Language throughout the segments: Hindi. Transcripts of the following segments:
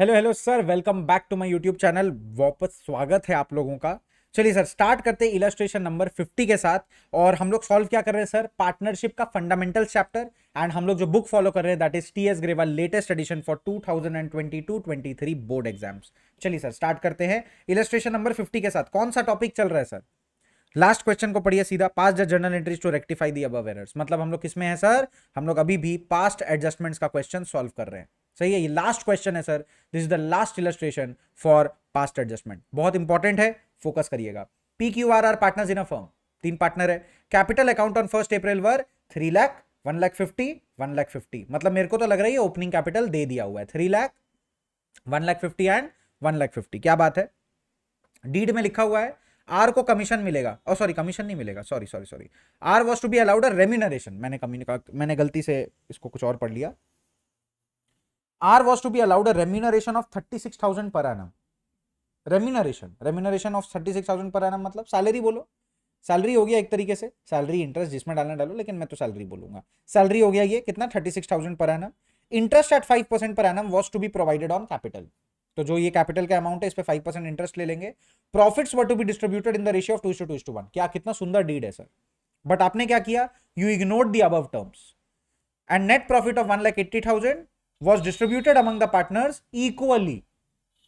hello hello sir welcome back to my YouTube channel वापस स्वागत है आप लोगों का चलिए सर स्टार्ट करते हैं इलस्ट्रेशन नंबर 50 के साथ और हम लोग सॉल्व क्या कर रहे हैं सर पार्टनरशिप का फंडामेंटल चैप्टर एंड हम लोग जो बुक फॉलो कर रहे हैं that is T S Grewal latest edition for 2022-23 board exams चलिए सर स्टार्ट करते हैं इलस्ट्रेशन नंबर फिफ्टी के साथ कौन सा टॉपिक चल रहा है सर लास्ट क्वेश्चन को पढ़िए सीधा pass the journal entries to rectify the above errors मतलब हम लोग किसमें है सर हम लोग अभी भी पास्ट एडजस्टमेंट्स का क्वेश्चन सॉल्व कर रहे हैं सही है ये लास्ट क्वेश्चन है sir this is the last illustration for past adjustment बहुत इंपॉर्टेंट है फोकस करिएगा P Q R are partner in a firm तीन पार्टनर है capital account on first April were three lakh one lakh fifty one lakh fifty मतलब मेरे को तो लग रहा है ओपनिंग कैपिटल दे दिया हुआ है three lakh one lakh fifty and one lakh fifty क्या बात है डीड में लिखा हुआ है आर को कमीशन मिलेगा और सॉरी कमीशन नहीं मिलेगा sorry sorry sorry R was to be allowed a remuneration मैंने कमी मैंने गलती से इसको कुछ और पढ़ लिया R was to be allowed remuneration of thirty six thousand per annum remuneration remuneration of thirty six thousand per annum मतलब सैलरी बोलो सैलरी हो गया एक तरीके से सैलरी इंटरेस्ट जिसमें डालना डालो लेकिन मैं तो सैलरी बोलूंगा सैलरी हो गया ये कितना thirty six thousand per annum interest at five percent per annum was to be provided on capital तो जो ये कैपिटल का अमाउंट है इस पर फाइव परसेंट इंटरेस्ट ले लेंगे profits were to be distributed in the ratio of two to two one क्या कितना सुंदर डीड है सर बट आपने क्या किया you ignore the above terms and net profit of one lakh eighty thousand was distributed among the partners equally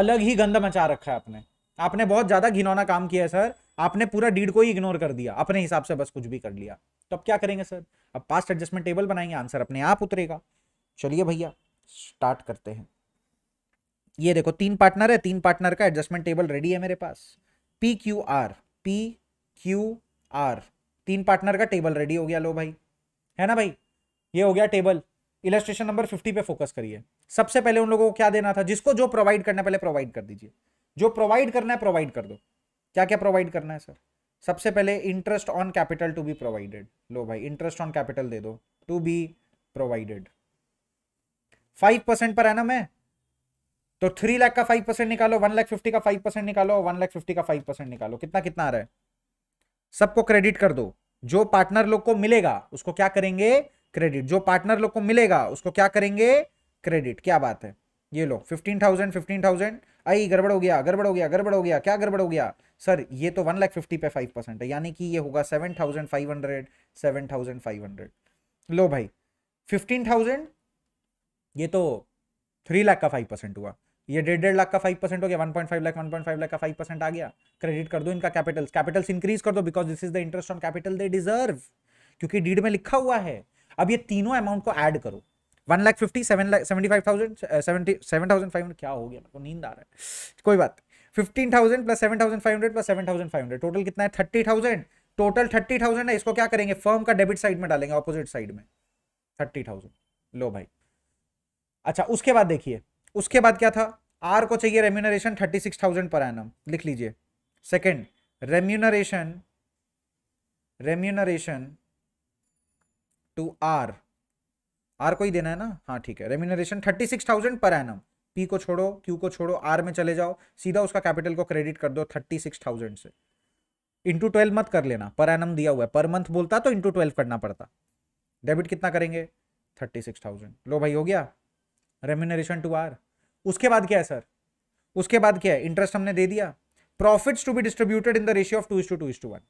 अलग ही गंद मचा रखा है आपने आपने बहुत ज़्यादा घिनौना काम किया है सर आपने पूरा डीड को ही इग्नोर कर दिया अपने हिसाब से बस कुछ भी कर लिया तो अब क्या करेंगे सर अब पास्ट एडजस्टमेंट टेबल बनाएंगे आंसर अपने आप उतरेगा चलिए भैया स्टार्ट करते हैं ये देखो तीन पार्टनर है तीन पार्टनर का एडजस्टमेंट टेबल रेडी है मेरे पास P Q R P Q R तीन पार्टनर का टेबल रेडी हो गया लो भाई है ना भाई ये हो गया टेबल इलस्ट्रेशन नंबर फिफ्टी पे फोकस करिए सबसे पहले उन लोगों को क्या देना था जिसको जो प्रोवाइड करना है पहले प्रोवाइड कर दीजिए जो प्रोवाइड करना है प्रोवाइड कर दो क्या क्या प्रोवाइड करना है सर सबसे पहले interest on capital to be provided लो भाई इंटरेस्ट ऑन कैपिटल दे दो to be provided five percent पर है ना मैं तो थ्री लाख का फाइव परसेंट निकालो वन लाख फिफ्टी का फाइव परसेंट निकालो वन लाख फिफ्टी का फाइव परसेंट निकालो कितना कितना आ रहा है सबको क्रेडिट कर दो जो पार्टनर लोग को मिलेगा उसको क्या करेंगे क्रेडिट जो पार्टनर लोग को मिलेगा उसको क्या करेंगे क्रेडिट क्या बात है ये लो फिफ्टीन थाउजेंड फिफ्टीन थाउजेंड आई गड़बड़ हो गया गड़बड़ हो गया गड़बड़ हो गया क्या गड़बड़ हो गया सर ये तो वन लाख फिफ्टी पे फाइव परसेंट है यानी कि ये होगा seven thousand five hundred seven thousand five hundred लो भाई फिफ्टीन थाउजेंड ये तो थ्री लाख का फाइव परसेंट हुआ ये डेढ़ डेढ़ लाख का फाइव परसेंट हो गया one point five lakh one point five lakh का फाइव परसेंट आ गया क्रेडिट कर दो इनका कैपिटल्स कैपिटल्स इंक्रीज कर दो because this is the interest on capital they deserve क्योंकि डीड में लिखा हुआ है अब ये तीनों अमाउंट को ऐड करो one lakh fifty seven lakh seventy five thousand seventy seven thousand five hundred क्या हो गया मेरे को नींद आ रहा है कोई बात fifteen thousand plus seven thousand five hundred plus seven thousand five hundred total कितना है thirty thousand total thirty thousand है इसको क्या करेंगे फर्म का डेबिट साइड में डालेंगे ऑपोजिट साइड में थर्टी थाउजेंड लो भाई अच्छा उसके बाद देखिए उसके बाद क्या था आर को चाहिए remuneration thirty six thousand per annum लिख लीजिए second remuneration remuneration to R R को ही देना है ना हाँ ठीक है remuneration thirty six thousand per annum P को छोड़ो क्यू को छोड़ो आर में चले जाओ सीधा उसका कैपिटल को क्रेडिट कर दो थर्टी सिक्स थाउजेंड से इंटू ट्वेल्व मत कर लेना पर एनम दिया हुआ है पर मंथ बोलता तो इंटू ट्वेल्व करना पड़ता डेबिट कितना करेंगे थर्टी सिक्स थाउजेंड लो भाई हो गया रेम्यूनरेशन टू आर उसके बाद क्या है सर उसके बाद क्या है इंटरेस्ट हमने दे दिया profits to be distributed in the ratio of two is to two is to one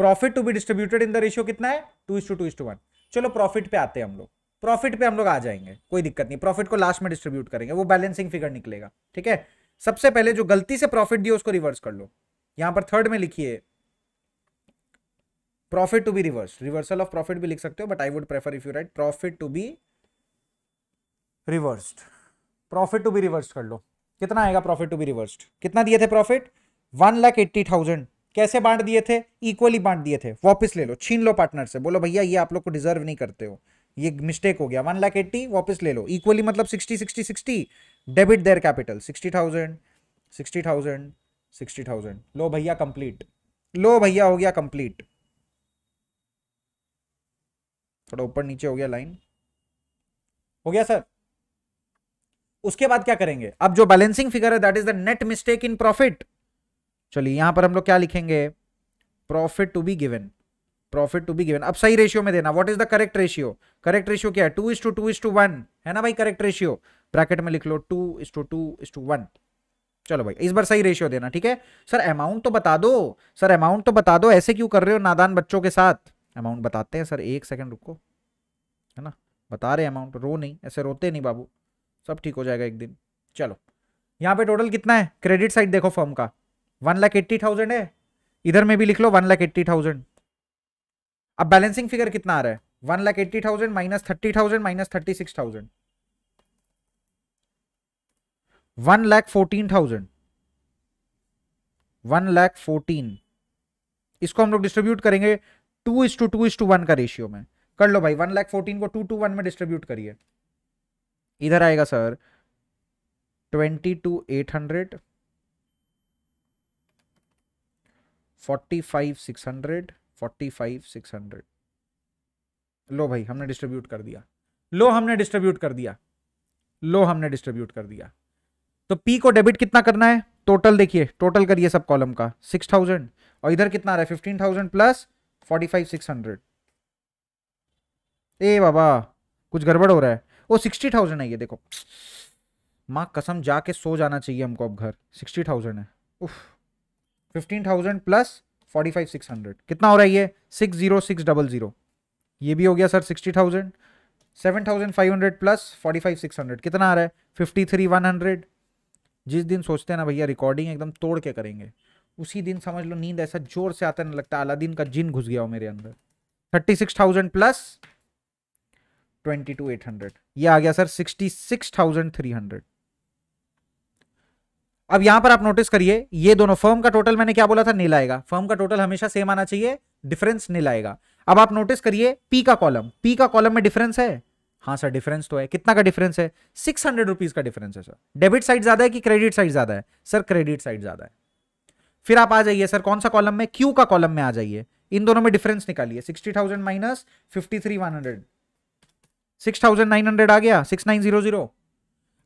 profit to be distributed in the ratio कितना है two is to two is to one चलो प्रॉफिट पे आते हैं हम लोग प्रॉफिट पे हम लोग आ जाएंगे कोई दिक्कत नहीं प्रॉफिट को लास्ट में डिस्ट्रीब्यूट करेंगे वो बैलेंसिंग फिगर निकलेगा ठीक है सबसे पहले जो गलती से प्रॉफिट दिया उसको रिवर्स कर लो यहां पर थर्ड में लिखिए profit to be reverse reversal of profit भी लिख सकते हो but I would prefer if you write profit to be reverse profit to be reverse कर लो कितना आएगा प्रॉफिट टू बी रिवर्स कितना दिए थे profit one lakh eighty thousand कैसे बांट दिए थे इक्वली बांट दिए थे वापस ले लो छीन लो पार्टनर से बोलो भैया ये आप लोग को डिजर्व नहीं करते हो ये मिस्टेक हो गया वन लाख एट्टी वापस ले लो इक्वली मतलब sixty sixty sixty debit their capital sixty thousand sixty thousand sixty thousand लो भैया कंप्लीट लो भैया हो गया कंप्लीट थोड़ा ऊपर नीचे हो गया लाइन हो गया सर उसके बाद क्या करेंगे अब जो बैलेंसिंग फिगर है that is the net mistake in profit चलिए यहाँ पर हम लोग क्या लिखेंगे profit to be given profit to be given अब सही रेशियो में देना what is the correct ratio correct ratio क्या है two is to two is to one है ना भाई करेक्ट रेशियो ब्रैकेट में लिख लो two is to two is to one चलो भाई इस बार सही रेशियो देना ठीक है सर अमाउंट तो बता दो सर अमाउंट तो बता दो ऐसे क्यों कर रहे हो नादान बच्चों के साथ अमाउंट बताते हैं सर एक सेकेंड रुको है ना बता रहे अमाउंट रो नहीं ऐसे रोते नहीं बाबू सब ठीक हो जाएगा एक दिन चलो यहाँ पे टोटल कितना है क्रेडिट साइड देखो फॉर्म का वन लाख एट्टी थाउजेंड है इधर में भी लिख लो वन लाख एट्टी थाउजेंड अब बैलेंसिंग फिगर कितना आ रहा है one lakh eighty thousand minus thirty thousand minus thirty six thousand one lakh fourteen thousand one lakh fourteen इसको हम लोग डिस्ट्रीब्यूट करेंगे two is to two is to one का रेशियो में कर लो भाई वन लाख फोर्टीन को टू टू वन में डिस्ट्रीब्यूट करिए इधर आएगा sir twenty two eight hundred 45 600 45 600 लो भाई हमने डिस्ट्रीब्यूट कर दिया लो हमने डिस्ट्रीब्यूट कर दिया लो हमने डिस्ट्रीब्यूट कर दिया तो पी को डेबिट कितना करना है टोटल देखिए टोटल करिए सब कॉलम का 6000 और इधर कितना आ रहा है 15000 प्लस 45600 ए बाबा कुछ गड़बड़ हो रहा है वो 60000 है ये देखो माँ कसम जाके सो जाना चाहिए हमको अब घर 60000 है उफ़ fifteen thousand plus forty five six hundred कितना हो रहा है ये six zero six double zero ये भी हो गया sir sixty thousand seven thousand five hundred plus forty five six hundred कितना आ रहा है फिफ्टी थ्री वन हंड्रेड जिस दिन सोचते हैं ना भैया रिकॉर्डिंग एकदम तोड़ के करेंगे उसी दिन समझ लो नींद ऐसा जोर से आता नहीं लगता अलादीन का जिन घुस गया हो मेरे अंदर thirty six thousand plus twenty two eight hundred ये आ गया sir sixty six thousand three hundred अब यहां पर आप नोटिस करिए ये दोनों फर्म का टोटल मैंने क्या बोला था नील आएगा फर्म का टोटल हमेशा सेम आना चाहिए डिफरेंस नील आएगा अब आप नोटिस करिए पी का कॉलम पी का कॉलम में डिफरेंस है हाँ सर डिफरेंस तो है कितना का डिफरेंस है सिक्स हंड्रेड रुपीज का डिफरेंस है सर डेबिट साइड ज्यादा है कि क्रेडिट साइड ज्यादा है सर क्रेडिट साइड ज्यादा है फिर आप आ जाइए सर कौन सा कॉलम में क्यू का कॉलम में आ जाइए इन दोनों में डिफरेंस निकालिए sixty thousand minus fifty three one hundred six thousand nine hundred आ गया सिक्स नाइन जीरो जीरो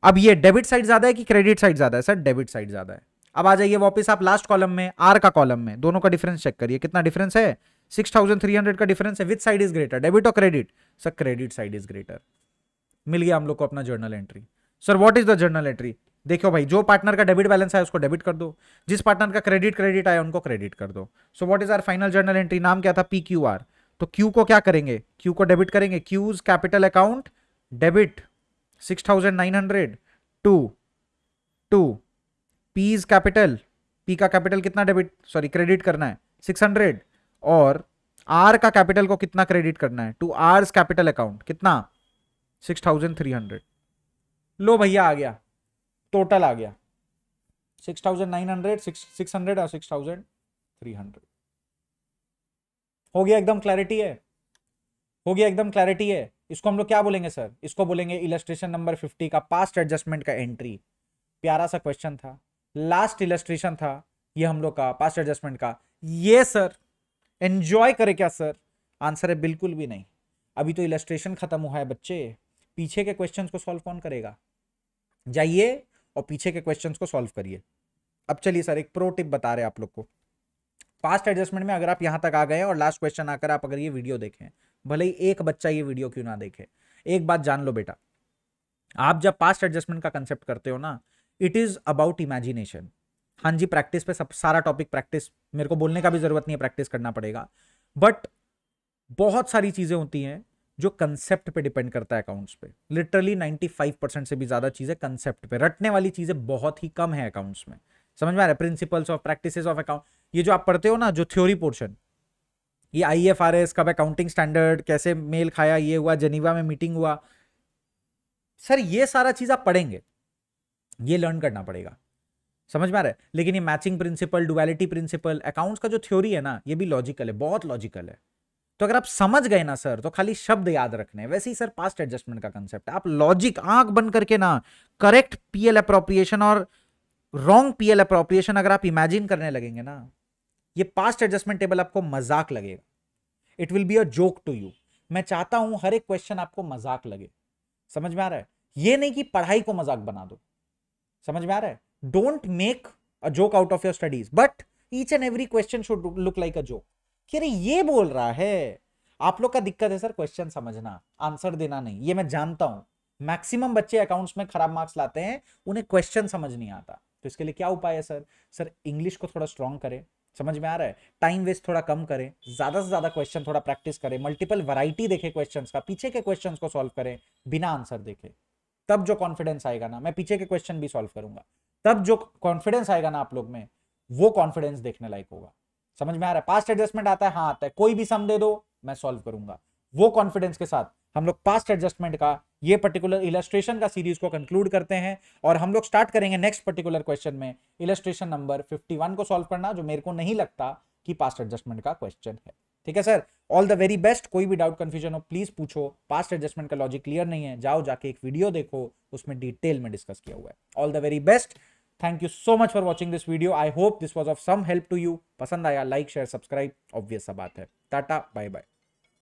अब ये डेबिट साइड ज्यादा है कि क्रेडिट साइड ज्यादा है सर डेबिट साइड ज्यादा है अब आ जाइए वापस आप लास्ट कॉलम में आर का कॉलम में दोनों का डिफरेंस चेक करिए कितना डिफरेंस है 6300 का डिफरेंस है with side is greater debit और credit sir credit side is greater मिल गया हम लोग को अपना journal entry sir what is the journal entry देखो भाई जो पार्टनर का डेबिट बैलेंस है उसको डेबिट कर दो जिस पार्टनर का क्रेडिट क्रेडिट आया उनको क्रेडिट कर दो so what is our final journal entry नाम क्या था पी क्यू आर तो क्यू को क्या करेंगे क्यू को डेबिट करेंगे Q's capital account debit six thousand nine hundred to to P is capital P का कैपिटल कितना डेबिट सॉरी क्रेडिट करना है सिक्स हंड्रेड और आर का कैपिटल को कितना क्रेडिट करना है टू आर कैपिटल अकाउंट कितना सिक्स थाउजेंड थ्री हंड्रेड लो भैया आ गया टोटल आ गया six thousand nine hundred six six hundred और सिक्स थाउजेंड थ्री हंड्रेड हो गया एकदम क्लैरिटी है हो गया एकदम क्लैरिटी है इसको हम लोग क्या बोलेंगे सर इसको बोलेंगे इलस्ट्रेशन नंबर फिफ्टी का पास्ट एडजस्टमेंट का एंट्री प्यारा सा क्वेश्चन था लास्ट इलस्ट्रेशन था ये हम लोग का पास्ट एडजस्टमेंट का ये सर एंजॉय करे क्या सर आंसर है बिल्कुल भी नहीं अभी तो इलस्ट्रेशन खत्म हुआ है बच्चे पीछे के क्वेश्चंस को सॉल्व कौन करेगा जाइए और पीछे के क्वेश्चंस को सॉल्व करिए अब चलिए सर एक प्रो टिप बता रहे आप लोग को फास्ट एडजस्टमेंट में अगर आप यहां तक आ गए और लास्ट क्वेश्चन आकर आप अगर ये वीडियो देखें भले ही एक बच्चा ये वीडियो क्यों ना देखे एक बात जान लो बेटा आप जब पास्ट एडजस्टमेंट का कंसेप्ट करते हो ना इट इज अबाउट इमेजिनेशन हाँ जी प्रैक्टिस पे सब सारा टॉपिक प्रैक्टिस मेरे को बोलने का भी जरूरत नहीं है प्रैक्टिस करना पड़ेगा बट बहुत सारी चीज़ें होती हैं जो कंसेप्ट पे डिपेंड करता है अकाउंट्स पे लिटरली 95 परसेंट से भी ज़्यादा चीज़ें कंसेप्ट पे रटने वाली चीज़ें बहुत ही कम है अकाउंट्स में समझ में आ रहा है principles of practice of account ये जो आप पढ़ते हो ना जो थ्योरी पोर्शन ये आई एफ आर एस कब अकाउंटिंग स्टैंडर्ड कैसे मेल खाया ये हुआ जनीवा में मीटिंग हुआ सर ये सारा चीज़ आप पढ़ेंगे ये लर्न करना पड़ेगा समझ में आ रहा है लेकिन ये matching principle duality principle accounts का जो थ्योरी है ना ये भी लॉजिकल है बहुत लॉजिकल है तो अगर आप समझ गए ना सर तो खाली शब्द याद रखने हैं वैसे ही सर पास्ट एडजस्टमेंट का कंसेप्ट है आप लॉजिक आंख बंद करके ना करेक्ट पीएल अप्रोप्रिएशन और रॉन्ग पीएल अप्रोप्रिएशन अगर आप इमेजिन करने लगेंगे ना ये पास्ट एडजस्टमेंट टेबल आपको मजाक लगेगा it will be a joke to you मैं चाहता हूं हर एक क्वेश्चन आपको मजाक लगे समझ में आ रहा है ये नहीं कि पढ़ाई को मजाक बना दो समझ में आ रहा है don't make a joke out of your studies but each and every question should look like a joke कि अरे ये बोल रहा है आप लोग का दिक्कत है सर क्वेश्चन समझना आंसर देना नहीं ये मैं जानता हूं मैक्सिमम बच्चे अकाउंट्स में खराब मार्क्स लाते हैं उन्हें क्वेश्चन समझ नहीं आता तो इसके लिए क्या उपाय है सर सर इंग्लिश को थोड़ा स्ट्रॉन्ग करें समझ में आ रहा है टाइम वेस्ट थोड़ा कम करें ज़्यादा से ज़्यादा क्वेश्चन थोड़ा प्रैक्टिस करें मल्टीपल वैरायटी देखें क्वेश्चंस का पीछे के क्वेश्चंस को सॉल्व करें बिना आंसर देखे तब जो कॉन्फिडेंस आएगा ना मैं पीछे के क्वेश्चन भी सॉल्व करूंगा तब जो कॉन्फिडेंस आएगा ना आप लोग में वो कॉन्फिडेंस देखने लायक होगा समझ में आ रहा है पास्ट एडजस्टमेंट आता है हाँ आता है कोई भी सम दे दो मैं सॉल्व करूंगा वो कॉन्फिडेंस के साथ हम लोग पास्ट एडजस्टमेंट का ये पर्टिकुलर इलस्ट्रेशन का सीरीज को कंक्लूड करते हैं और हम लोग स्टार्ट करेंगे नेक्स्ट पर्टिकुलर क्वेश्चन में इलेस्ट्रेशन नंबर 51 को सॉल्व करना जो मेरे को नहीं लगता कि पास्ट एडजस्टमेंट का क्वेश्चन है ठीक है sir all the very best कोई भी डाउट कन्फ्यूजन हो प्लीज पूछो पास्ट एडजस्टमेंट का लॉजिक क्लियर नहीं है जाओ जाके एक वीडियो देखो उसमें डिटेल में डिस्कस किया हुआ है all the very best thank you so much for watching this video I hope this was of some help to you पसंद आया लाइक शेयर सब्सक्राइब ऑब्वियस बात है टाटा बाय बाय